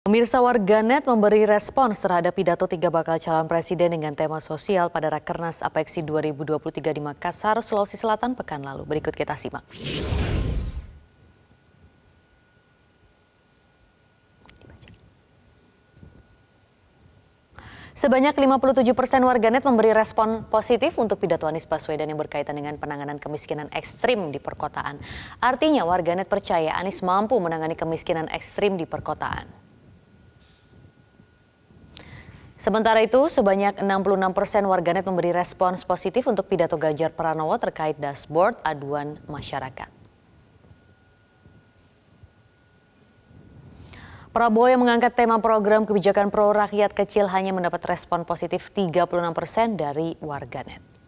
Pemirsa warganet memberi respons terhadap pidato tiga bakal calon presiden dengan tema sosial pada Rakernas Apeksi 2023 di Makassar, Sulawesi Selatan pekan lalu. Berikut kita simak. Sebanyak 57 persen warganet memberi respon positif untuk pidato Anies Baswedan yang berkaitan dengan penanganan kemiskinan ekstrim di perkotaan. Artinya warganet percaya Anies mampu menangani kemiskinan ekstrim di perkotaan. Sementara itu, sebanyak 66 persen warganet memberi respons positif untuk pidato Ganjar Pranowo terkait dashboard aduan masyarakat. Prabowo yang mengangkat tema program kebijakan pro rakyat kecil hanya mendapat respon positif 36 persen dari warganet.